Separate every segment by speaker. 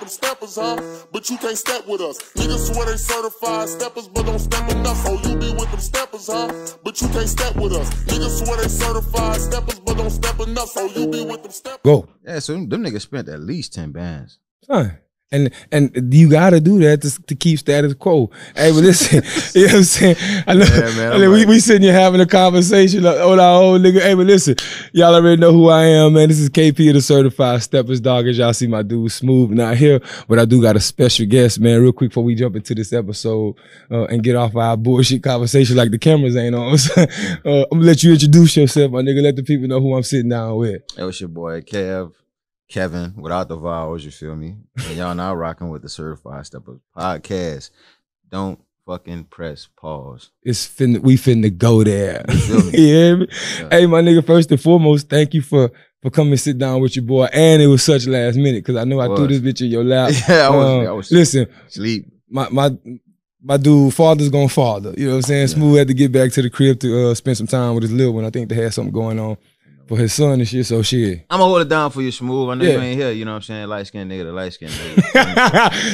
Speaker 1: them steppers, huh? But you can't step with us. Niggas swear they certified steppers, but don't step enough. Oh, you be with them steppers, huh? But you can't step with us. Niggas swear they certified steppers, but
Speaker 2: don't step enough. Oh, you be with them steppers. Go. Yeah, so them niggas spent at least 10 bands. Son.
Speaker 1: And and you gotta do that to, to keep status quo. Hey, but listen, you know what I'm saying? I know, yeah, man, I know we, like, we sitting here having a conversation like, uh, on our old nigga. Hey, but listen, y'all already know who I am, man. This is KP the certified steppers dog. As y'all see my dude smooth not here, but I do got a special guest, man. Real quick before we jump into this episode uh, and get off our bullshit conversation like the cameras ain't on. uh, I'm gonna let you introduce yourself, my nigga. Let the people know who
Speaker 2: I'm sitting down with. Hey, what's your boy Kev? Kevin without the vowels, you feel me? And y'all now rocking with the Certified of podcast. Don't fucking press pause.
Speaker 1: It's finna, we finna go there. yeah, yeah. Hey, my nigga, first and foremost, thank you for for coming sit down with your boy. And it was such last minute because I knew I threw this bitch in your lap. Yeah, I was, um, I was listen, sleep. My my my dude, father's gonna father. You know what I'm saying? Yeah. Smooth had to get back to the crib to uh, spend some time with his little one. I think they had something going on for his son and shit. So shit.
Speaker 2: I'ma hold it down for you, smooth. I know yeah. you ain't here. You know what I'm saying? Light skinned nigga, the light skinned nigga.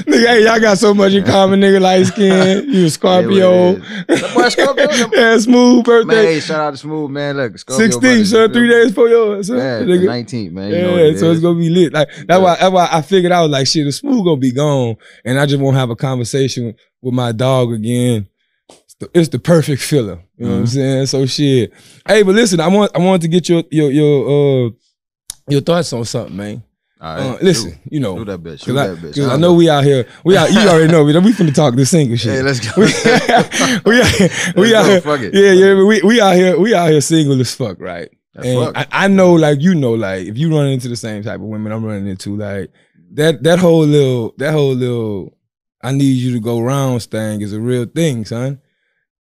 Speaker 1: nigga, hey, y'all got so much in common, nigga. Light skin. You a Scorpio.
Speaker 2: boy Scorpio. yeah, smooth birthday. Man, hey, shout out to smooth man. Look, Scorpio. 16, son.
Speaker 1: Three days for yours, son. Man, 19th, man. You yeah, so it's gonna be lit. Like that's yeah. why. That's why I figured was like shit. The smooth gonna be gone, and I just won't have a conversation with my dog again the, it's the perfect filler, You know mm-hmm. what I'm mm-hmm. saying? So shit. Hey, but listen, I want I wanted to get your your your uh your thoughts on something, man. All uh, right, uh, listen, do, you know, do that bitch, do I, that bitch. I, I know, we out here. We out. You already know. We we finna talk this single shit. Hey, let's go. we, we out here. We out here. Fuck it. Yeah, yeah. We we out here. We out here single as fuck, right? That's and fuck. I, I know, like you know, like if you run into the same type of women I'm running into, like that that whole little that whole little I need you to go rounds thing is a real thing, son.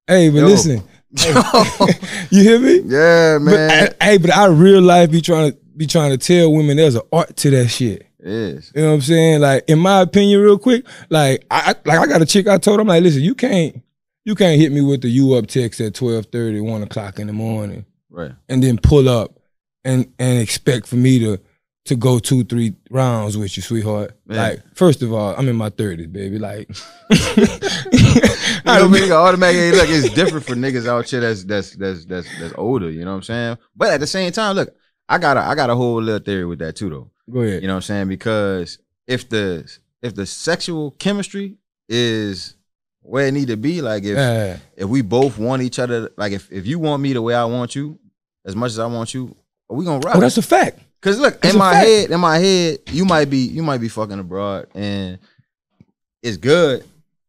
Speaker 1: Hey, but Yo. listen, you hear me? Yeah, man. But I, hey, but I real life be trying to be trying to tell women there's an art to that shit. Yes. You know what I'm saying? Like, in my opinion, real quick, like I like I got a chick I told him, like, listen, you can't you can't hit me with the you up text at 12 30, 1 o'clock in the morning. Right. And then pull up and and expect for me to to go two, three rounds with you, sweetheart. Man. Like, first of all, I'm in my thirties,
Speaker 2: baby. Like, I don't mean automatically. Look, it's different for niggas out here that's that's that's that's that's older. You know what I'm saying? But at the same time, look, I got a I got a whole little theory with that too, though. Go ahead. You know what I'm saying? Because if the if the sexual chemistry is where it need to be, like if if we both want each other, like if if you want me the way I want you, as much as I want you, we gonna rock? Oh, that's a fact. Cause look, in my fact. head, in my head, you might be you might be fucking abroad and it's good,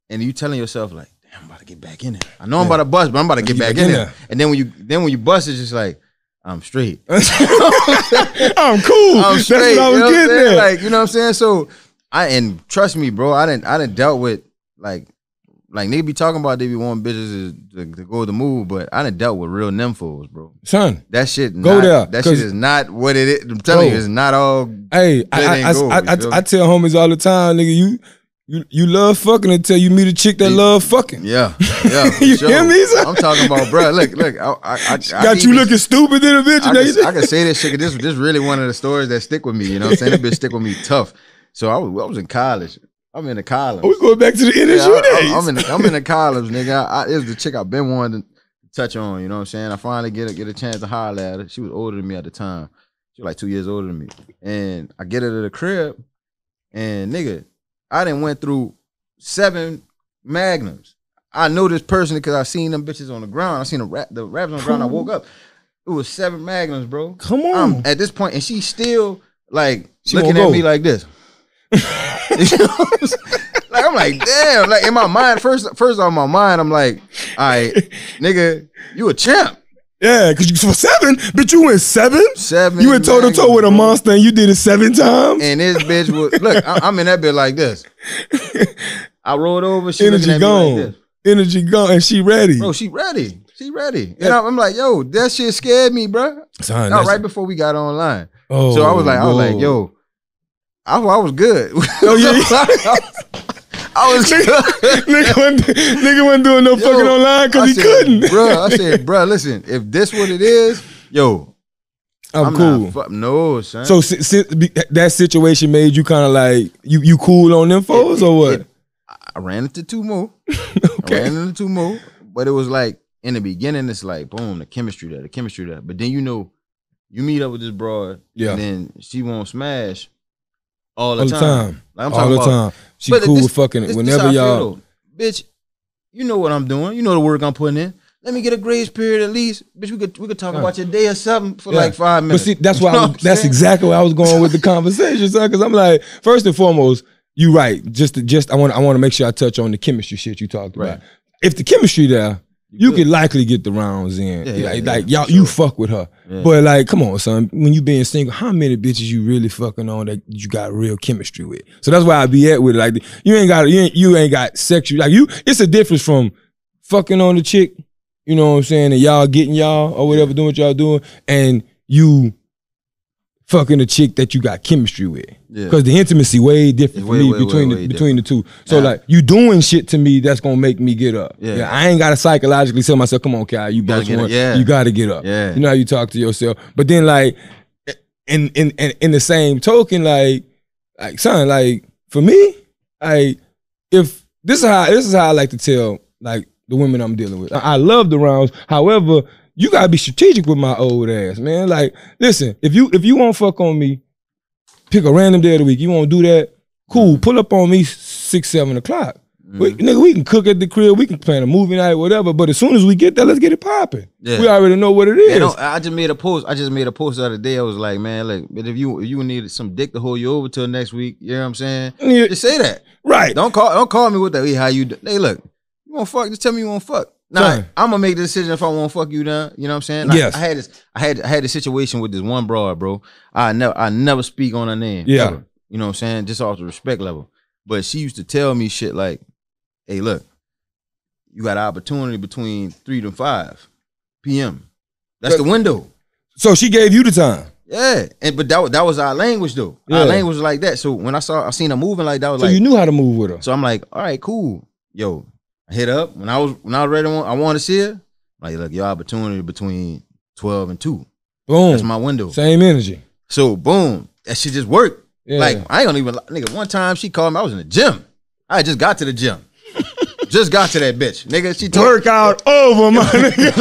Speaker 2: and you telling yourself like, damn, I'm about to get back in there. I know yeah. I'm about to bust, but I'm about to get, get back, back in, in there. there. And then when you then when you bust, it's just like. I'm straight. I'm cool. I'm straight. That's what I was you know getting what Like, you know what I'm saying? So I and trust me, bro, I didn't I didn't dealt with like like they be talking about they be wanting bitches to, to, to go to move, but I done dealt with real nymphos, bro. Son, that shit not, go there. That shit is not what it is. I'm telling bro, you, it's not all. Hey, I I, I, I, I,
Speaker 1: tell homies all the time, nigga, you. You, you love fucking until you meet a chick that love fucking.
Speaker 2: Yeah, yeah. you sure. hear me? I'm talking about, bro. Look, look. I, I got you looking this, stupid in a bitch. I, can, I can say this shit. This this really one of the stories that stick with me. You know, what I'm saying that bitch stick with me tough. So I was I was in college. I'm in the columns. Oh, we going back to the NSU yeah, days. I, am in the, I'm in the columns, nigga. I, I, it was the chick I've been wanting to touch on. You know what I'm saying? I finally get a, get a chance to holler at her. She was older than me at the time. She was like two years older than me. And I get her to the crib, and nigga, I didn't went through seven magnums. I know this person because I seen them bitches on the ground. I seen the rap, the raps on the ground. I woke up. It was seven magnums, bro. Come on. I'm at this point, and she still like she looking at me like this. I'm like I'm like, damn. Like in my mind, first, first on my mind, I'm like, all right, nigga, you a champ. Yeah, cause you for seven, bitch, you went seven.
Speaker 1: Seven. You went toe to toe with a monster, and you did it seven times. And this
Speaker 2: bitch was look. I, am in that bit like this. I rolled over. She energy gone. Like energy gone, and she ready. Bro, she ready. She ready. And yeah. I'm like, yo, that shit scared me, bro. Son, no, right before we got online. Oh, so I was like, I was like, yo, I, I was good. Oh yeah. I was nigga, wasn't, nigga wasn't doing no yo, fucking online because he said, couldn't. bro, I said, bro, listen, if this what it is, yo, I'm, I'm cool. Fu- no, son. So si-
Speaker 1: si- that situation made you kind of like you you cool
Speaker 2: on them foes it, or what? It, I ran into two more. okay. I ran into two more, but it was like in the beginning, it's like boom, the chemistry there, the chemistry there. But then you know, you meet up with this broad, yeah. and then she won't smash all the, all time. time. Like, I'm all the time. She cool this, with fucking this, whenever this y'all. Bitch, you know what I'm doing. You know the work I'm putting in. Let me get a grace period at least. Bitch, we could we could talk about your day or something for yeah. like five minutes. But see,
Speaker 1: that's why that's saying? exactly where I was going with the conversation, son. Because I'm like, first and foremost, you right. Just to, just I want I want to make sure I touch on the chemistry shit you talked right. about. If the chemistry there, you, you could likely get the rounds in. Yeah, like, yeah, like y'all, sure. you fuck with her. But like, come on, son. When you being single, how many bitches you really fucking on that you got real chemistry with? So that's why I be at with it. Like, you ain't got you ain't, you ain't got sexual. Like you, it's a difference from fucking on the chick. You know what I'm saying? And y'all getting y'all or whatever doing what y'all doing, and you fucking a chick that you got chemistry with. Because yeah. the intimacy way different way, for me way, between way, the, between different. the two. So yeah. like you doing shit to me that's gonna make me get up. Yeah. yeah I ain't gotta psychologically tell myself, come on, Kyle, you, you yeah. you gotta get up. Yeah. You know how you talk to yourself. But then like in in in, in the same token, like like son, like for me, like if this is how this is how I like to tell like the women I'm dealing with. I, I love the rounds. However, you gotta be strategic with my old ass, man. Like, listen, if you if you want to fuck on me, pick a random day of the week. You want to do that? Cool. Mm-hmm. Pull up on me six, seven o'clock. Mm. We, mm-hmm. nigga, we can cook at the crib. We can plan a movie night, whatever. But as soon as we get there, let's get it popping. Yeah. We already know what it is. You know,
Speaker 2: I just made a post. I just made a post the other day. I was like, man, like, but if you if you needed some dick to hold you over till next week, you know what I'm saying? Yeah. Just say that. Right. Don't call. Don't call me with that. Hey, how you? Do? Hey, look. You want fuck? Just tell me you want fuck nah, I'm gonna make the decision if I want to fuck you down. You know what I'm saying? Like, yes. I had this. I had I had a situation with this one broad, bro. I never I never speak on her name. Yeah. Ever, you know what I'm saying? Just off the respect level. But she used to tell me shit like, "Hey, look, you got an opportunity between three to five p.m. That's but, the window." So she gave you the time. Yeah, and but that that was our language though. Yeah. Our language was like that. So when I saw I seen her moving like that, I was so like, you knew how to move with her. So I'm like, all right, cool, yo I hit up when I was when I was ready. I want to see it. Like look, your opportunity between twelve and two. Boom. That's my window. Same energy. So boom, that shit just worked. Yeah. Like I ain't gonna even nigga. One time she called me. I was in the gym. I just got to the gym. Just got to that bitch, nigga. She work out
Speaker 1: over, my nigga. it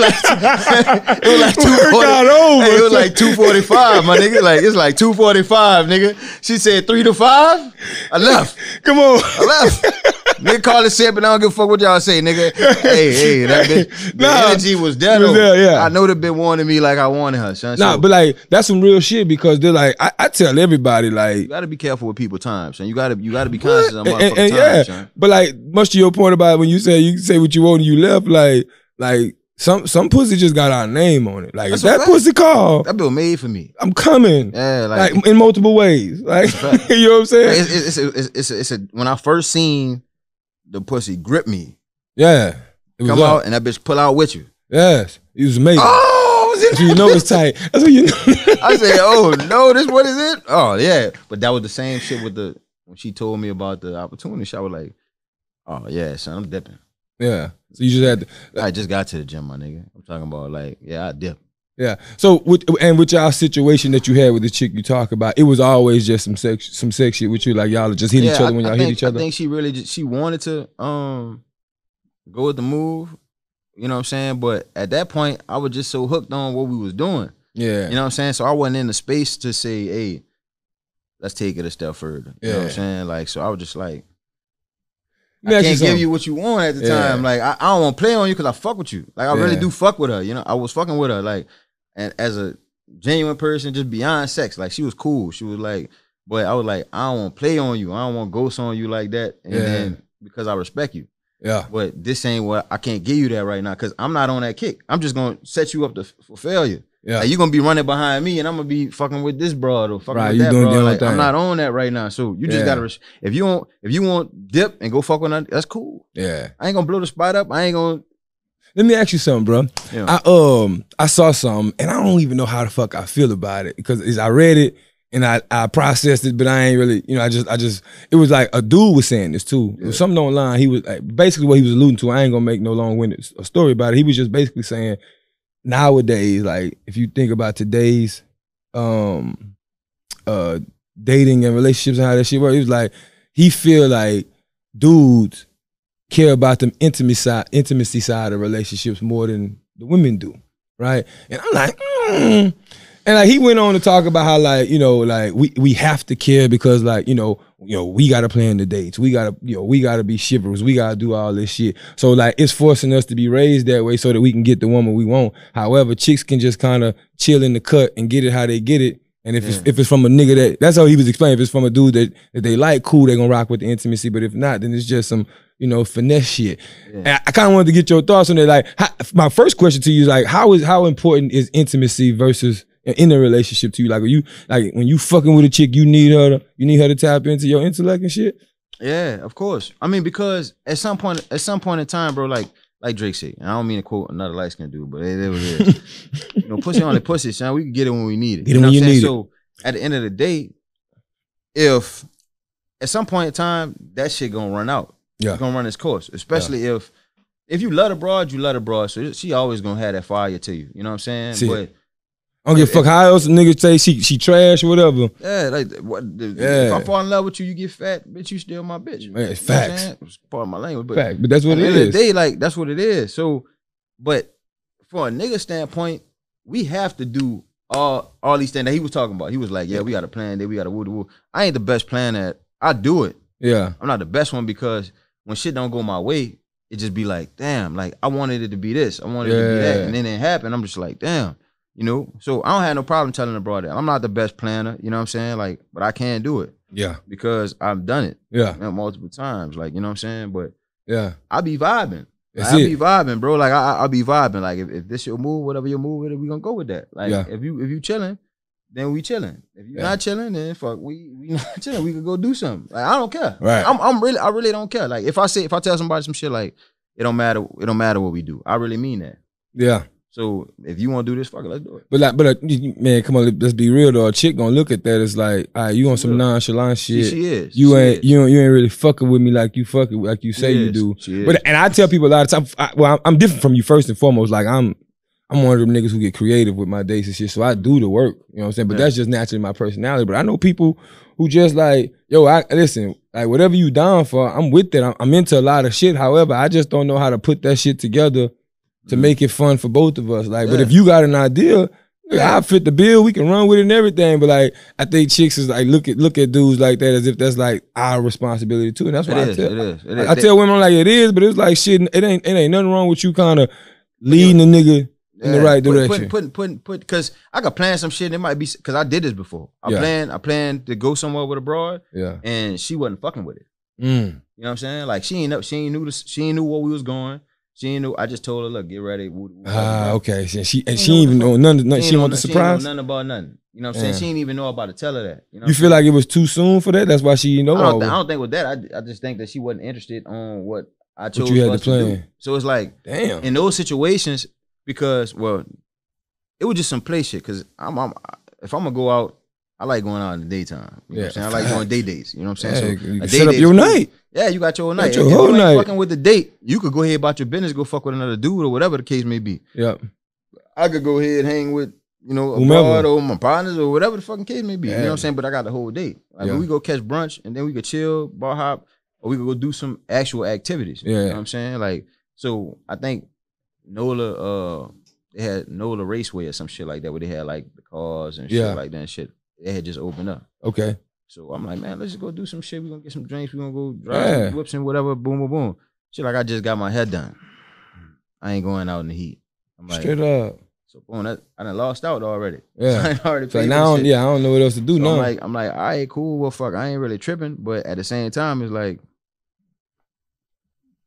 Speaker 2: was like two forty. Hey, it was like two forty five, my nigga. Like it's like two forty five, nigga. She said three to five. I left. Come on, I left. nigga called it shit, but I don't give a fuck what y'all say, nigga. Hey, hey, that bitch. The nah, energy was dead. Was there, yeah. I know they been wanting me like I wanted her. Son. Nah, so, but like that's some
Speaker 1: real shit because they're like I, I tell everybody like you
Speaker 2: gotta be careful with people time, son. You gotta you gotta be conscious. What? And, and, time, yeah, son.
Speaker 1: but like much to your point about like when you say you say what you want and you left, like like some some pussy just got our name on it. Like if that pussy call, that
Speaker 2: bill made for me.
Speaker 1: I'm coming. Yeah, like, like in multiple ways. Like you
Speaker 2: know what I'm saying? it's, it's, a, it's, a, it's, a, when I first seen the pussy grip me. Yeah, come out and that bitch pull out with you. Yes, it was amazing. Oh! That's you know it's tight. That's what you know. I said, "Oh no, this what is it? Oh yeah." But that was the same shit with the when she told me about the opportunity. I was like, Oh yeah, son, I'm dipping. Yeah. So you just had. To, I just got to the gym, my nigga. I'm talking about like, yeah, I dip.
Speaker 1: Yeah. So with and with y'all situation that you had with the chick you talk about, it was always just some sex some sex shit with you. Like y'all just hit yeah, each other I, when y'all hit each other. I think
Speaker 2: she really just, she wanted to um go with the move. You know what I'm saying? But at that point, I was just so hooked on what we was doing. Yeah. You know what I'm saying? So I wasn't in the space to say, hey, let's take it a step further. You yeah. know what I'm saying? Like, so I was just like, I can't give you what you want at the yeah. time. Like I, I don't want to play on you because I fuck with you. Like I yeah. really do fuck with her. You know, I was fucking with her. Like, and as a genuine person, just beyond sex. Like she was cool. She was like, but I was like, I don't want to play on you. I don't want ghosts on you like that. And yeah. then because I respect you. Yeah. But this ain't what I can't give you that right now because I'm not on that kick. I'm just gonna set you up to, for failure. Yeah. Like, you gonna be running behind me, and I'm gonna be fucking with this broad or fucking right, with that broad. Like, I'm not on that right now. So you just yeah. gotta. if you want, if you want dip and go fuck with that, that's cool. Yeah. I ain't gonna blow the spot up. I ain't gonna. Let
Speaker 1: me ask you something, bro. Yeah. I um I saw something, and I don't even know how the fuck I feel about it because I read it and I I processed it, but I ain't really you know I just I just it was like a dude was saying this too. Yeah. something online. He was like, basically what he was alluding to. I ain't gonna make no long winded story about it. He was just basically saying nowadays, like if you think about today's um uh dating and relationships and how that shit works, he was like he feel like dudes care about them intimacy side intimacy side of relationships more than the women do. Right? And I'm like, mm. And like he went on to talk about how like you know like we we have to care because like you know you know we gotta plan the dates we gotta you know we gotta be shivers we gotta do all this shit so like it's forcing us to be raised that way so that we can get the woman we want. However, chicks can just kind of chill in the cut and get it how they get it. And if yeah. it's mm. if it's from a nigga that that's how he was explaining if it's from a dude that, that they like cool they gonna rock with the intimacy but if not then it's just some you know, finesse shit. Yeah. I, I kind of wanted to get your thoughts on it. Like, how, my first question to you is like, how is how important is intimacy versus in a relationship to you. Like you like when you fucking with a chick, you need her to, you need her to tap into your intellect and shit.
Speaker 2: Yeah, of course. I mean, because at some point at some point in time, bro, like like Drake said, I don't mean to quote another light skinned dude, but it, it was it. you know, pussy on the pussy, son. We can get it when we need it. Get you know it when you saying? need so, it. So at the end of the day, if at some point in time, that shit gonna run out. Yeah. It's gonna run its course. Especially yeah. if if you let abroad, you let abroad. So she always gonna have that fire to you. You know what I'm saying? See, but
Speaker 1: I don't give a fuck how else niggas say she she trash or whatever.
Speaker 2: Yeah, like what? Yeah. If I fall in love with you, you get fat, bitch. You still my bitch. Man, you facts. part of my language, but Fact, but that's what it is. Day, like that's what it is. So, but for a nigga standpoint, we have to do all all these things that he was talking about. He was like, yeah, we got a plan. That we got a woo woo. I ain't the best plan at. I do it. Yeah, I'm not the best one because when shit don't go my way, it just be like, damn. Like I wanted it to be this. I wanted yeah. it to be that, and then it happened. I'm just like, damn. You know, so I don't have no problem telling the brother. that I'm not the best planner. You know what I'm saying? Like, but I can do it. Yeah. Because I've done it. Yeah. You know, multiple times. Like, you know what I'm saying? But yeah, I be vibing. Like, I be vibing, bro. Like I, I be vibing. Like if, if this your move, whatever your move, we gonna go with that. Like yeah. if you if you chilling, then we chilling. If you yeah. not chilling, then fuck, we we not chilling. We could go do something. Like I don't care. Right. I'm I'm really I really don't care. Like if I say if I tell somebody some shit like it don't matter it don't matter what we do. I really mean that. Yeah. So if you want to do this, fuck it, let's do it.
Speaker 1: But like, but uh, man, come on, let's be real though. A chick gonna look at that. It's like, all right, you on some yeah. nonchalant shit. She is. You she ain't is. you ain't, you ain't really fucking with me like you fucking like you say she you is. do. She but is. and I tell people a lot of times, I, well, I'm different from you first and foremost. Like I'm I'm one of them niggas who get creative with my days and shit. So I do the work. You know what I'm saying? But yeah. that's just naturally my personality. But I know people who just like, yo, I listen, like whatever you down for, I'm with it. I'm, I'm into a lot of shit. However, I just don't know how to put that shit together to mm-hmm. make it fun for both of us. Like, yeah. but if you got an idea, yeah. I fit the bill. We can run with it and everything. But like, I think chicks is like look at look at dudes like that as if that's like our responsibility too. And that's what I tell. It is, it is. I, I tell women I'm like it is, but it's like shit. It ain't it ain't nothing wrong with you kind of leading the nigga in the right put, direction. Putting,
Speaker 2: putting, put, because I got plan some shit. And it might be because I did this before. I yeah. planned, I planned to go somewhere with a broad. Yeah, and she wasn't fucking with it. Mm. You know what I'm saying? Like she ain't up, she ain't knew this, she ain't knew where we was going. She didn't know. I just told her, look, get ready. Ah, uh, okay. She she and she, she even know none. none she, she want the surprise. She nothing about nothing. You know what I'm saying? Yeah. She didn't even know about to tell her that. You, know you feel saying? like
Speaker 1: it was too soon for that? That's why she know. I don't, th- I don't
Speaker 2: think with that. I, I just think that she wasn't interested on what I chose you had to, plan. to do. So it's like, damn. In those situations, because well, it was just some play shit. Because I'm, I'm if I'm gonna go out I like going out in the daytime. You yeah, know what I'm saying? I like going day dates. You know what I'm saying? Yeah, so you set up your night. Yeah, you got your night. Got your whole night. Fucking with the date, you could go ahead about your business, go fuck with another dude or whatever the case may be. Yeah, I could go ahead hang with you know a broad or my partners or whatever the fucking case may be. Yeah. You know what I'm saying? But I got the whole date. Like yeah. we go catch brunch and then we could chill, bar hop, or we could go do some actual activities. Yeah. You know what I'm saying? Like so, I think Nola. uh they had Nola Raceway or some shit like that, where they had like the cars and shit like that and shit they had just opened up. Okay. So I'm like, man, let's just go do some shit. We're gonna get some drinks. We're gonna go drive yeah. whips and whatever. Boom, boom, boom. Shit, like I just got my head done. I ain't going out in the heat. I'm like, Straight up. So boom, that, I done lost out already. Yeah. I ain't already so now, yeah, I don't know what else to do so now. I'm like, I'm like, all right, cool. Well, fuck, I ain't really tripping, but at the same time, it's like,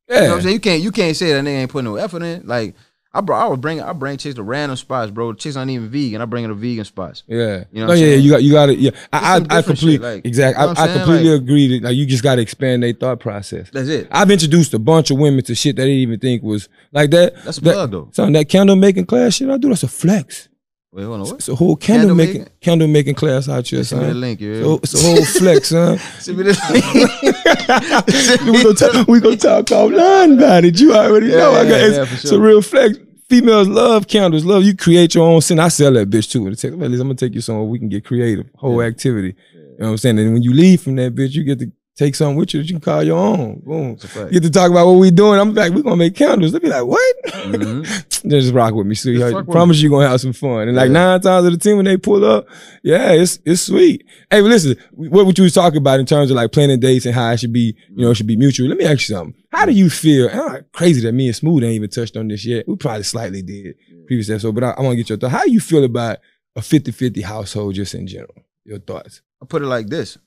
Speaker 2: yeah, you know I'm saying you can't you can't say that nigga ain't putting no effort in. Like I bro, I would bring I bring chicks to random spots, bro. Chicks aren't even vegan. I bring them to vegan spots. Yeah, you know. Oh yeah, yeah, you got you got it. Yeah, I I, I completely like, exactly. You know I, I, completely like,
Speaker 1: agree that like, you just got to expand their thought process. That's it. I've introduced a bunch of women to shit that they didn't even think was like that. That's a plug that, though. Something that candle making class shit I do. That's a flex.
Speaker 2: Wait, hold on. What? It's a whole candle, candle making, making
Speaker 1: candle making class out here, son. Send me the link, yeah. So, it's a whole flex, huh? Send
Speaker 2: me the link. we gonna talk, we gonna talk offline about it. You already yeah, know. Yeah, I got yeah, it's, sure. it's a
Speaker 1: real flex. Females love candles. Love you create your own scent. I sell that bitch too. At least I'm gonna take you somewhere we can get creative. Whole activity. You know what I'm saying? And when you leave from that bitch, you get to Take something with you that you can call your own. Boom. Get to talk about what we doing. I'm like, we're gonna make candles. They be like, what? Mm-hmm. just rock with me. So you promise you gonna have some fun. And like yeah. nine times of the team when they pull up, yeah, it's it's sweet. Hey, but listen, what would you was talking about in terms of like planning dates and how it should be, you know, it should be mutual. Let me ask you something. How do you feel? And I'm crazy that me and Smooth ain't even touched on this yet. We probably slightly did previous episode, but I, I want to get your thought. How do you feel about a 50-50 household just in
Speaker 2: general? Your thoughts. I put it like this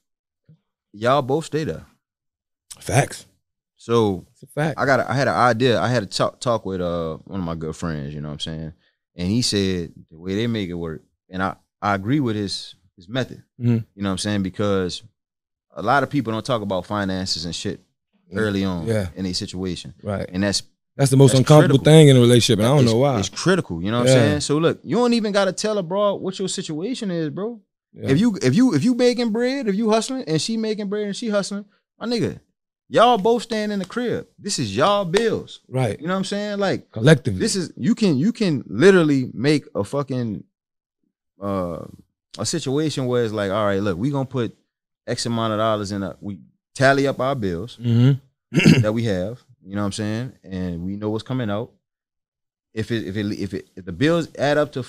Speaker 2: y'all both stay there. Facts. So it's a fact. I got a, I had an idea. I had a talk talk with uh one of my good friends, you know what I'm saying? And he said the way they make it work, and I, I agree with his his method. Mm-hmm. You know what I'm saying? Because a lot of people don't talk about finances and shit mm-hmm. early on yeah. in a situation. Right. And that's that's the most that's uncomfortable critical. thing in a relationship, and I don't it's, know why. It's critical, you know what yeah. I'm saying? So look, you don't even gotta tell a broad what your situation is, bro. Yeah. If you if you if you baking bread, if you hustling, and she making bread and she hustling, my nigga, y'all both stand in the crib. This is y'all bills. Right. You know what I'm saying? Like collectively. This is you can you can literally make a fucking uh a situation where it's like, all right, look, we gonna put X amount of dollars in a we tally up our bills mm-hmm. that we have, you know what I'm saying? And we know what's coming out. If it if it if it if the bills add up to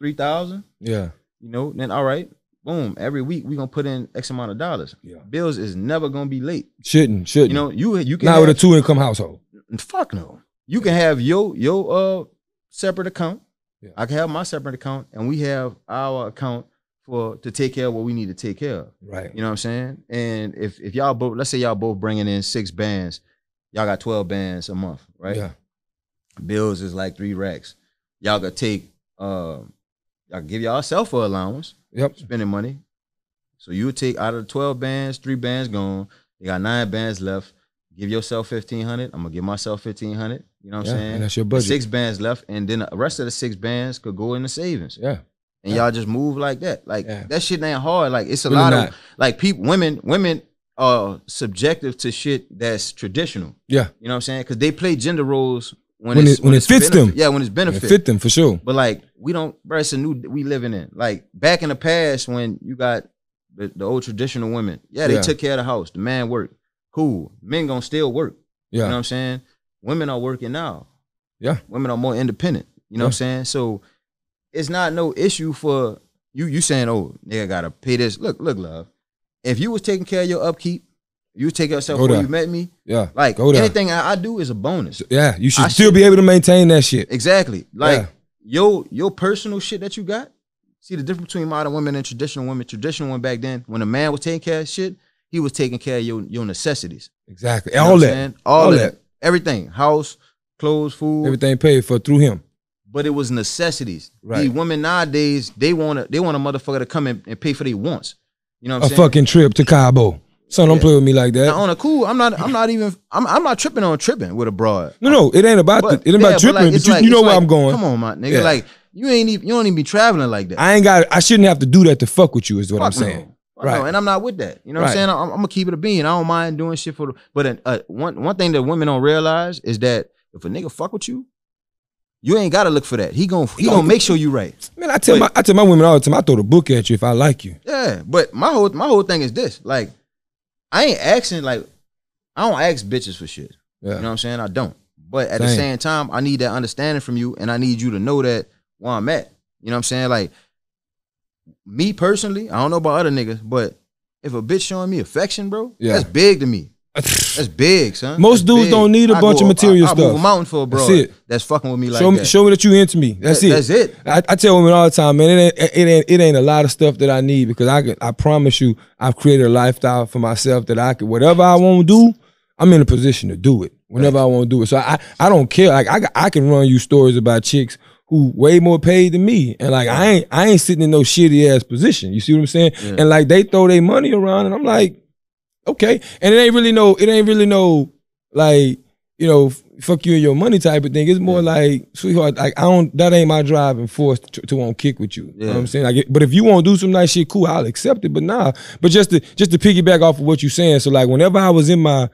Speaker 2: three thousand, yeah, you know, then all right, boom, every week we gonna put in X amount of dollars. Yeah. Bills is never gonna be late.
Speaker 1: Shouldn't, shouldn't. You know, you you can not with a two income household.
Speaker 2: Fuck no. You can have your your uh separate account. Yeah. I can have my separate account, and we have our account for to take care of what we need to take care of. Right. You know what I'm saying? And if if y'all both, let's say y'all both bringing in six bands, y'all got twelve bands a month, right? Yeah. Bills is like three racks. Y'all gonna take uh, y'all give self a allowance Yep. Spending money. So you take out of the 12 bands, three bands gone. You got nine bands left. Give yourself 1500 I'm going to give myself 1500 You know what yeah, I'm saying? that's your budget. Six bands left. And then the rest of the six bands could go in the savings. Yeah. And yeah. y'all just move like that. Like yeah. that shit ain't hard. Like it's a really lot not. of like people, women, women are subjective to shit that's traditional. Yeah. You know what I'm saying? Because they play gender roles when, when, it, when, it fits them. Yeah, when it's benefit. It fit them for sure. But like we don't, bro, it's a new we living in. Like back in the past when you got the, the old traditional women, yeah, they yeah. took care of the house. The man worked. Cool. Men gonna still work. Yeah. You know what I'm saying? Women are working now. Yeah. Women are more independent. You know yeah. what I'm saying? So it's not no issue for you you saying, oh, nigga gotta pay this. Look, look, love. If you was taking care of your upkeep, you take yourself go where there. you met me.
Speaker 1: Yeah. Like go anything
Speaker 2: I, I, do is a bonus. Yeah. You should I still should, be able to
Speaker 1: maintain that shit. Exactly. Like yeah.
Speaker 2: your your personal shit that you got. See the difference between modern women and traditional women. Traditional women back then, when a man was taking care of shit, he was taking care of your, your necessities. Exactly. You know all, that. All, all that. Everything. House, clothes, food. Everything
Speaker 1: paid for through him.
Speaker 2: But it was necessities. Right. These women nowadays, they want a they want a motherfucker to come and, and pay for their wants. You know a saying?
Speaker 1: fucking trip to Cabo. Son, don't yeah. play with me like that. Now,
Speaker 2: on a cool, I'm not. I'm not even. I'm. I'm not tripping on tripping with a broad.
Speaker 1: No, no, it ain't about. But, the, it ain't yeah, about tripping. Like, but you, like, you know where like, I'm going. Come on, my nigga. Yeah. Like
Speaker 2: you ain't even. You don't even be traveling like that.
Speaker 1: I ain't got. I shouldn't have to do that to fuck with you. Is what fuck I'm saying.
Speaker 2: No. Right. No, and I'm not with that. You know right. what I'm saying? I'm, I'm, gonna keep it a bean. I don't mind doing shit for. The, but uh, uh, one one thing that women don't realize is that if a nigga fuck with you, you ain't gotta look for that. He gonna he, he gonna make sure you right. Man, I tell but,
Speaker 1: my I tell my women all the time. I throw the book at you if I like you.
Speaker 2: Yeah, but my whole my whole thing is this. Like I ain't asking like I don't ask bitches for shit. Yeah. You know what I'm saying? I don't. But at same. the same time, I need that understanding from you, and I need you to know that where I'm at. You know what I'm saying? Like me personally, I don't know about other niggas, but if a bitch showing me affection, bro, yeah. that's big to me. That's big, son. Most That's dudes big. don't need a I bunch go, of material I, I stuff. I move a mountain for a bro. That's it. That's fucking with me like show me, that. Show me
Speaker 1: that you into me. That's that, it. That's it. I, I, tell women all the time, man. It ain't, it ain't it ain't a lot of stuff that I need because I can, I promise you, I've created a lifestyle for myself that I could whatever I want to do, I'm in a position to do it whenever right. I want to do it. So I I don't care. Like I I can run you stories about chicks who way more paid than me. And like I ain't I ain't sitting in no shitty ass position. You see what I'm saying? Yeah. And like they throw their money around and I'm like, okay. And it ain't really no, it ain't really no like, you know, fuck you and your money type of thing. It's more yeah. like, sweetheart, like I don't that ain't my driving force to, to want kick with you. Yeah. You know what I'm saying? Like but if you wanna do some nice shit, cool, I'll accept it. But nah. But just to just to piggyback off of what you're saying. So like whenever I was in my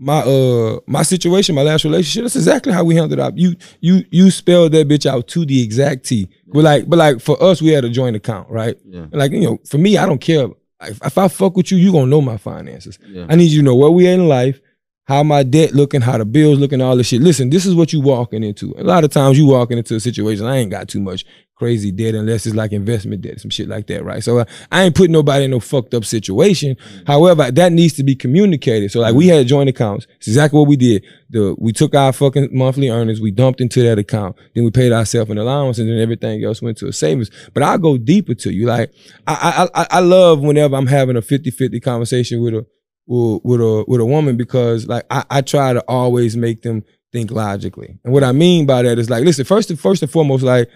Speaker 1: my uh my situation, my last relationship, that's exactly how we handled it up. You you you spelled that bitch out to the exact T. But like but like for us, we had a joint account, right? Yeah. like, you know, for me, I don't care if I fuck with you, you gonna know my finances. Yeah. I need you to know where we at in life how my debt looking, how the bills looking, all this shit. Listen, this is what you walking into. A lot of times you walking into a situation, I ain't got too much crazy debt unless it's like investment debt, some shit like that, right? So uh, I ain't putting nobody in no fucked up situation. Mm-hmm. However, that needs to be communicated. So like we had joint accounts. It's exactly what we did. The we took our fucking monthly earnings, we dumped into that account, then we paid ourselves an allowance, and then everything else went to a savings. But I'll go deeper to you. Like I I I, I love whenever I'm having a 50-50 conversation with a with a with a woman because like I, I try to always make them think logically. And what I mean by that is like, listen, first and first and foremost, like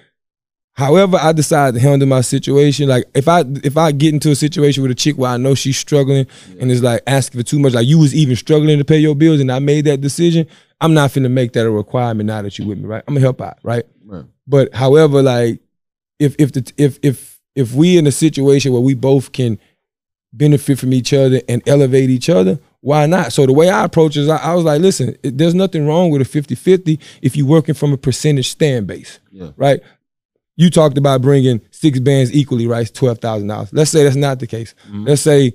Speaker 1: however I decide to handle my situation, like if I if I get into a situation with a chick where I know she's struggling and it's like asking for too much, like you was even struggling to pay your bills and I made that decision, I'm not finna make that a requirement now that you with me, right? I'm gonna help out, right? right? But however, like if if the if if if we in a situation where we both can benefit from each other and elevate each other, why not? So the way I approach is I, I was like, listen, it, there's nothing wrong with a 50-50 if you're working from a percentage stand base, yeah. right? You talked about bringing six bands equally, right? $12,000. Let's say that's not the case. Mm-hmm. Let's say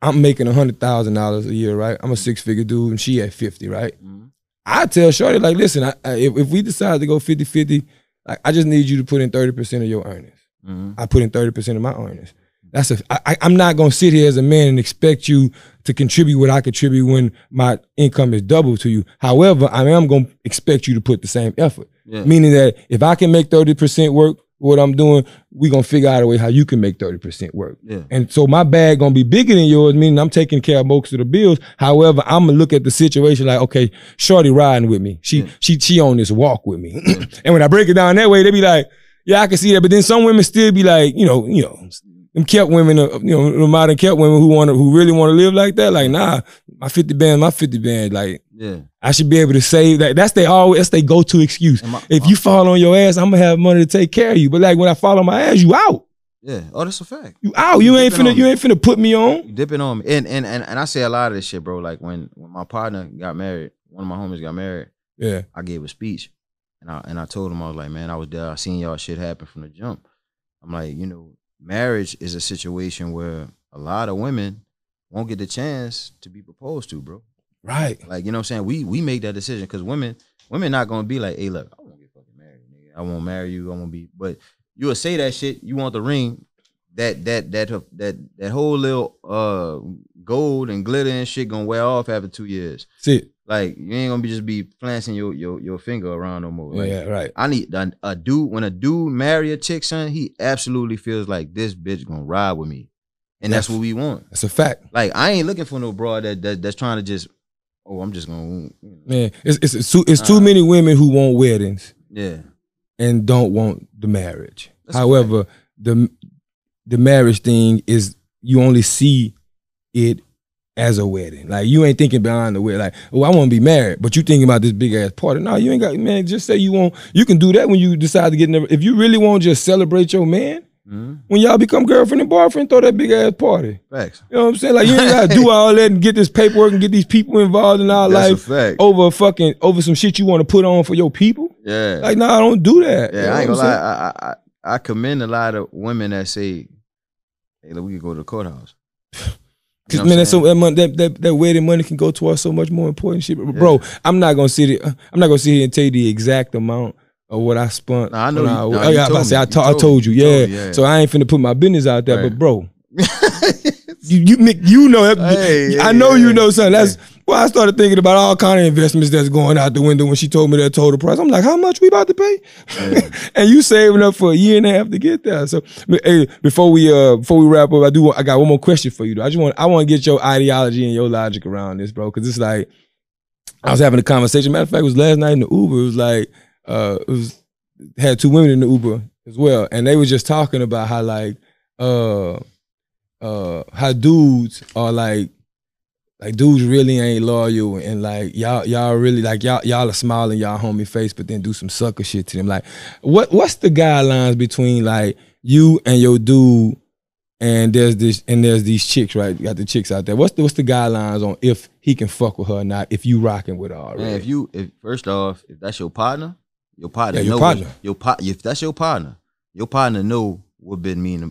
Speaker 1: I'm making $100,000 a year, right? I'm a six-figure dude and she at 50, right? Mm-hmm. I tell Shorty, like, listen, I, I, if, if we decide to go 50-50, like, I just need you to put in 30% of your earnings. Mm-hmm. I put in 30% of my earnings. That's a. I, I'm not gonna sit here as a man and expect you to contribute what I contribute when my income is double to you. However, I am gonna expect you to put the same effort. Yeah. Meaning that if I can make thirty percent work what I'm doing, we gonna figure out a way how you can make thirty percent work. Yeah. And so my bag gonna be bigger than yours, meaning I'm taking care of most of the bills. However, I'm gonna look at the situation like, okay, Shorty riding with me. She yeah. she she on this walk with me. and when I break it down that way, they be like. Yeah, I can see that. But then some women still be like, you know, you know, them kept women, uh, you know, the modern kept women who want to, who really want to live like that, like nah, my fifty band, my fifty band, like yeah, I should be able to save that. That's they always that's they go to excuse. My, if you fall on your ass, I'm gonna have money to take care of you. But like when I fall on my ass, you out.
Speaker 2: Yeah, oh, that's a fact. You out. You, you ain't finna. You ain't
Speaker 1: finna put me on.
Speaker 2: You dipping on me, and, and and and I say a lot of this shit, bro. Like when when my partner got married, one of my homies got married. Yeah, I gave a speech, and I and I told him I was like, man, I was there. I seen y'all shit happen from the jump. I'm like, you know, marriage is a situation where a lot of women won't get the chance to be proposed to, bro. Right. Like, you know what I'm saying? We we make that decision because women women not gonna be like, hey, look, I won't get fucking married, nigga. I won't marry you, I won't be but you will say that shit, you want the ring, that that that that that whole little uh gold and glitter and shit gonna wear off after two years. See, like you ain't gonna be just be flancing your your, your finger around no more. Like, yeah, right. I need a, a, dude when a dude marry a chick, son, he absolutely feels like this bitch gonna ride with me, and that's, that's what we want. That's a fact. Like I ain't looking for no broad that, that that's trying to just oh I'm just gonna man. It's it's it's too, it's too uh, many
Speaker 1: women who want weddings. Yeah, and don't want the marriage. That's However, the the marriage thing is you only see it as a wedding. Like you ain't thinking beyond the wedding. Like, oh, I want to be married, but you thinking about this big ass party. No, you ain't got man. Just say you want. You can do that when you decide to get in. The, if you really want, just celebrate your man. Mm -hmm. When y'all become girlfriend and boyfriend, throw that big ass party. Facts. You know what I'm saying? Like you ain't gotta do all that and get this paperwork and get these people involved in our That's life a over fucking over some shit you want to put on for your people. Yeah. Like nah, I don't do that. Yeah, you know I ain't gonna lie.
Speaker 2: I, I I commend a lot of women that say, "Hey, look, we can go to the courthouse." Cause you know man, that's
Speaker 1: so that, money, that that that wedding money can go towards so much more important shit. bro, yeah. I'm not gonna sit here, I'm not gonna sit here and tell you the exact amount of what I spent. Nah, I know. You, oh, I, nah, I, I, say, I, to, told I, told you, yeah. Told yeah. So I ain't finna put my business out there, right. but bro, you you you know, hey, I know hey, you know, son. That's hey. Well, I started thinking about all kind of investments that's going out the window when she told me that total price. I'm like, how much we about to pay? and you saving up for a year and a half to get that. So hey, before we uh before we wrap up, I do want, I got one more question for you. Though. I just want I want to get your ideology and your logic around this, bro. Cause it's like I was having a conversation. Matter of fact, it was last night in the Uber. It was like uh it was had two women in the Uber as well. And they were just talking about how like uh uh how dudes are like like dudes really ain't loyal and like y'all y'all really like y'all y'all are smiling y'all homie face but then do some sucker shit to them like what what's the guidelines between like you and your dude and there's this and there's these chicks right you got the chicks out there what's the what's the guidelines on if he can fuck with her or not if you rocking with her already Man, if
Speaker 2: you if first off if that's your partner your partner yeah, your know partner what, your partner if that's your partner your partner know what been mean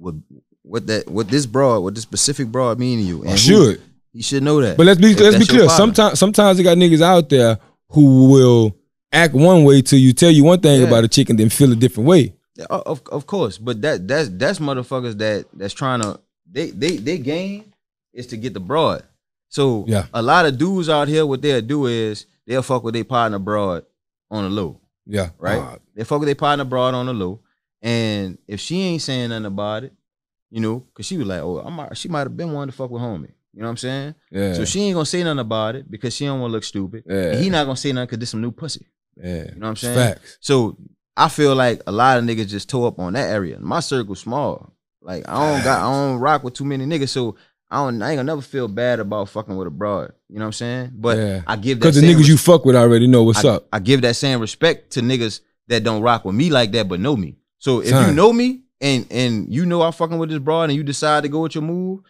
Speaker 2: what what that what this broad what this specific broad mean to you and I should who, he should know that. But let's be if let's be clear. Sometimes
Speaker 1: sometimes you got niggas out there who will act one way till you tell you one thing yeah. about a chicken, then feel a different way.
Speaker 2: Of of course, but that that's that's motherfuckers that that's trying to they they they game is to get the broad. So yeah. a lot of dudes out here, what they'll do is they'll fuck with their partner broad on the low. Yeah. Right? Uh, they fuck with their partner broad on the low. And if she ain't saying nothing about it, you know, cause she was like, oh, I might, she might have been wanting to fuck with homie. You know what I'm saying? Yeah. So she ain't gonna say nothing about it because she don't want to look stupid. Yeah. And he not gonna say nothing because this some new pussy. Yeah. You know what I'm saying? Facts. So I feel like a lot of niggas just toe up on that area. My circle small. Like I don't got I don't rock with too many niggas. So I don't I ain't gonna never feel bad about fucking with a broad. You know what I'm saying? But yeah. I give that because the niggas you fuck with
Speaker 1: already know what's I, up.
Speaker 2: I give that same respect to niggas that don't rock with me like that, but know me. So if Son. you know me and and you know I'm fucking with this broad and you decide to go with your move,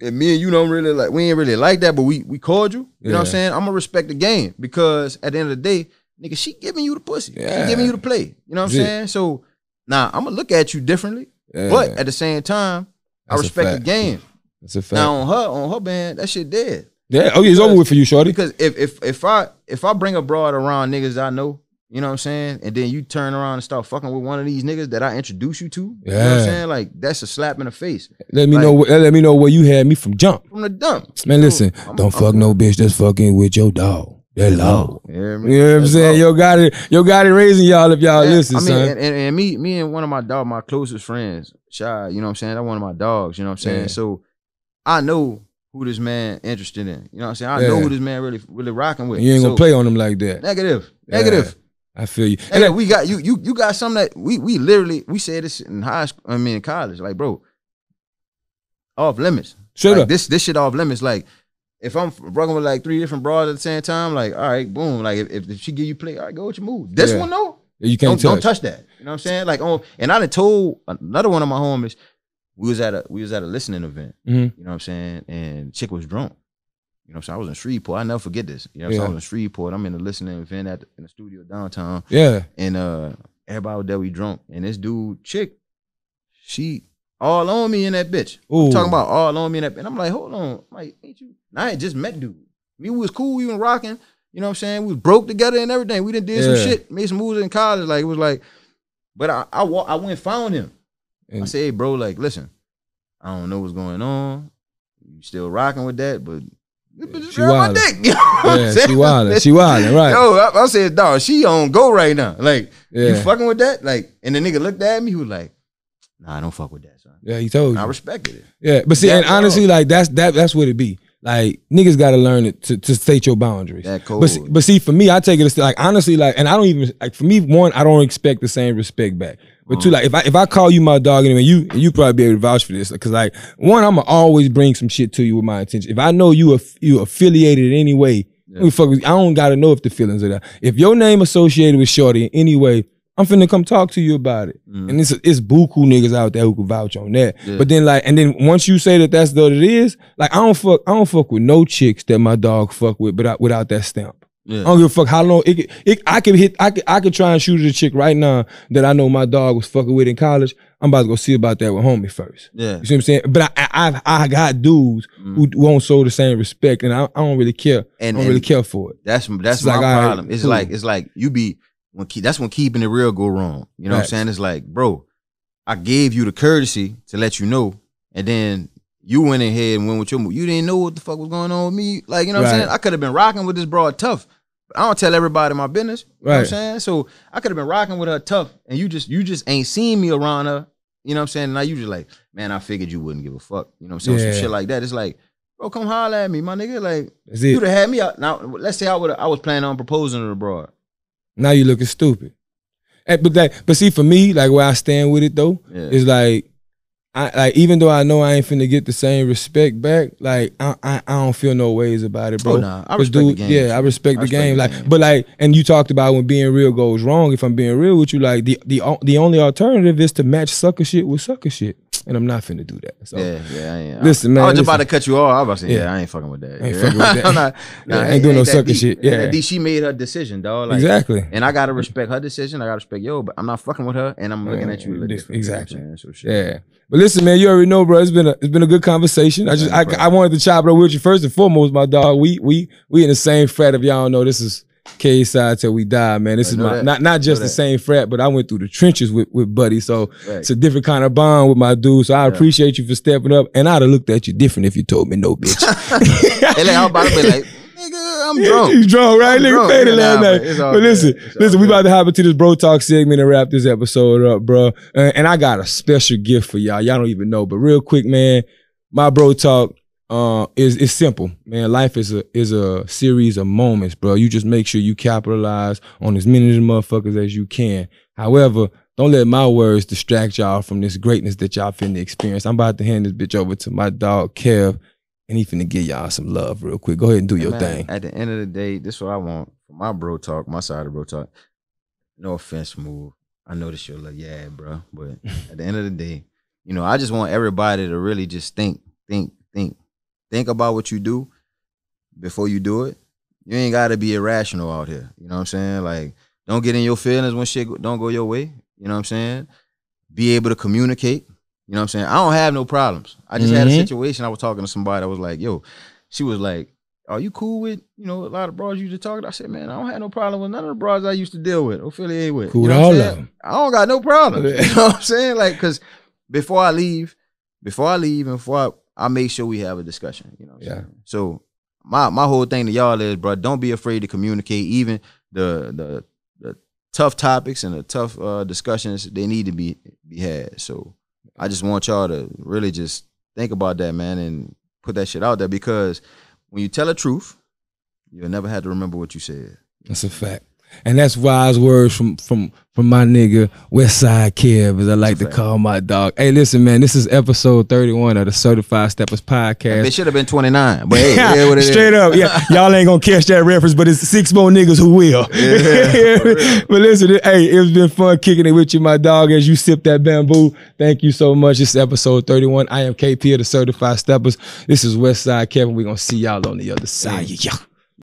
Speaker 2: and me and you don't really like we ain't really like that, but we we called You yeah. know what I'm saying? I'm gonna respect the game because at the end of the day, nigga, she giving you the pussy. Yeah. She giving you the play. You know what I'm saying? So now nah, I'm gonna look at you differently, yeah. but at the same time, That's I respect the game. That's a fact. Now on her on her band, that shit dead.
Speaker 1: Yeah. Oh, okay, it's over with for you, shorty. Because
Speaker 2: if if if I if I bring a broad around niggas I know you know what I'm saying? And then you turn around and start fucking with one of these niggas that I introduce you to. Yeah. You know what I'm saying? Like that's a slap in the face.
Speaker 1: Let me like, know let me know where you had me from jump. From the dump. Man, Dude, listen, I'm, don't I'm, fuck I'm, no bitch that's fucking with your dog.
Speaker 2: They're low. You know what
Speaker 1: I'm saying? Yo got it, yo got it raising y'all if y'all yeah, listen, I mean, son. And,
Speaker 2: and, and, me, me and one of my dogs, my closest friends, Shy, you know what I'm saying? That one of my dogs, you know what I'm saying? Yeah. So I know who this man interested in. You know what I'm saying? I yeah. know who this man really really rocking with. You ain't so, gonna play on him like that. Negative. Negative. I feel you. And hey, we got you. You you got something that we we literally we said this in high school. I mean, in college, like bro, off limits. Sure. Like, this this shit off limits. Like if I'm broken with like three different broads at the same time, like all right, boom. Like if, if she give you play, all right, go with your move. This yeah. one though,
Speaker 1: you can't don't, touch. don't touch
Speaker 2: that. You know what I'm saying? Like oh, and I done told another one of my homies. We was at a we was at a listening event. Mm-hmm. You know what I'm saying? And chick was drunk. You know, so I was in Shreveport. I never forget this. You know, yeah. so I was in Shreveport. I'm in the listening event at the, in the studio downtown. Yeah. And uh everybody was there, we drunk. And this dude, chick, she all on me in that bitch. Ooh. I'm talking about all on me in that and I'm like, hold on. I'm like, ain't you? And I just met dude. Me was cool, we was rocking. You know what I'm saying? We was broke together and everything. We done did yeah. some shit, made some moves in college. Like it was like, but I I, I went found him. And I said, hey, bro, like, listen, I don't know what's going on. You still rocking with that, but she wild. yeah, she wild. She Right. Yo, I, I said, dog, she on go right now. Like, yeah. you fucking with that? Like, and the nigga looked at me. He was like, Nah, I don't fuck with that,
Speaker 1: son. Yeah, he told
Speaker 2: you. I respected it. Yeah, but see, that and
Speaker 1: honestly, like that's that that's what it be. Like niggas got to learn it to, to state your boundaries. That cold. But see, but see, for me, I take it as like honestly, like, and I don't even like for me. One, I don't expect the same respect back. But two, mm. like if I if I call you my dog anyway, you you probably be able to vouch for this because like one, I'ma always bring some shit to you with my intention. If I know you aff- you affiliated in any way, yeah. fuck, I don't gotta know if the feelings are that. If your name associated with Shorty in any way, I'm finna come talk to you about it. Mm. And it's it's buku niggas out there who can vouch on that. Yeah. But then like, and then once you say that that's what it is, like I don't fuck I don't fuck with no chicks that my dog fuck with, but without that stamp. Yeah. I don't give a fuck how long it, it I could hit I could I could try and shoot at a chick right now that I know my dog was fucking with in college. I'm about to go see about that with homie first. Yeah. You see what I'm saying? But I I I, I got dudes mm. who won't show the same respect and I, I don't really care. And, I don't really care for it. That's that's it's my like, problem. Right, it's cool. like
Speaker 2: it's like you be when keep, that's when keeping it real go wrong. You know right. what I'm saying? It's like, bro, I gave you the courtesy to let you know, and then you went ahead and went with your move. You didn't know what the fuck was going on with me. Like, you know right. what I'm saying? I could have been rocking with this broad tough. I don't tell everybody my business. You right. know what I'm saying? So I could have been rocking with her tough and you just you just ain't seen me around her. You know what I'm saying? And I usually like, man, I figured you wouldn't give a fuck. You know what I'm saying? Yeah. Some shit like that. It's like, bro, come holler at me, my nigga. Like you'd have had me out. Now let's say I would I was planning on proposing to the broad.
Speaker 1: Now you looking stupid. but that but see for me, like where I stand with it though, yeah. is like I like even though I know I ain't finna get the same respect back, like I I, I don't feel no ways about it, bro. Oh, nah, I respect dude, the game. Yeah, I respect, I respect the, game. the game. Like, but like, and you talked about when being real goes wrong. If I'm being real with you, like the the the only alternative is to match sucker shit with sucker shit and I'm not finna do that.
Speaker 2: So yeah, yeah, I Listen, man, I was just listen. about to cut you off. I was about to say, yeah, yeah I ain't fucking with that. ain't, yeah. with that. I'm not, nah, I ain't, ain't doing no sucker shit. Yeah, she made her decision, dog. Like, exactly. And I gotta respect her decision. I gotta respect yo, but I'm not fucking with her, and I'm looking at you. exactly. Man, so yeah.
Speaker 1: But listen, man, you already know, bro. It's been a, it's been a good conversation. I just I, I, wanted to chop it up with you first and foremost, my dog. We we we in the same frat. If y'all don't know, this is K side till we die, man. This is my that. not not just the same frat, but I went through the trenches with, with Buddy. So right. it's a different kind of bond with my dude. So I yeah. appreciate you for stepping up. And I'd have looked at you different if you told me no, bitch. and like, I'm
Speaker 2: about to be like, nigga, I'm drunk. He's drunk, right? I'm nigga drunk. faded last night. But
Speaker 1: listen, listen, we about to hop into this bro talk segment and wrap this episode up, bro. Uh, and I got a special gift for y'all. Y'all don't even know, but real quick, man, my bro talk uh, is it's simple, man. Life is a is a series of moments, bro. You just make sure you capitalize on as many of the motherfuckers as you can. However, don't let my words distract y'all from this greatness that y'all finna experience. I'm about to hand this bitch over to my dog Kev, and he finna give y'all some love real quick. Go ahead and do hey, your man, thing.
Speaker 2: At the end of the day, this is what I want for my bro talk, my side of bro talk. No offense, move. I know this you're like, yeah, bro. But at the end of the day, you know, I just want everybody to really just think, think, think Think about what you do before you do it. You ain't gotta be irrational out here. You know what I'm saying? Like, don't get in your feelings when shit don't go your way. You know what I'm saying? Be able to communicate. You know what I'm saying? I don't have no problems. I just mm-hmm. had a mm-hmm. situation. I was talking to somebody. I was like, "Yo," she was like, "Are you cool with you know a lot of bras you used to talk?" To? I said, "Man, I don't have no problem with none of the bras I used to deal with, affiliate with. Cool you know all of them. I don't got no problem. you know what I'm saying? Like, cause before I leave, before I leave, and before I I make sure we have a discussion. You know. yeah. So my my whole thing to y'all is, bro, don't be afraid to communicate. Even the the, the tough topics and the tough uh, discussions they need to be be had. So I just want y'all to really just think about that, man, and put that shit out there because when you tell the truth, you'll never have to remember what you said. That's a fact.
Speaker 1: And that's wise words from from from my nigga Westside Kev, as I like to call my dog. Hey, listen, man, this is episode 31 of the Certified Steppers podcast. It should have been 29, but hey, yeah, what it straight is. up, yeah, y'all ain't gonna catch that reference, but it's six more niggas who will. Yeah, but listen, hey, it's been fun kicking it with you, my dog. As you sip that bamboo, thank you so much. This episode 31. I am KP of the Certified Steppers. This is Westside Kevin. We're gonna see y'all on the other side. Yeah.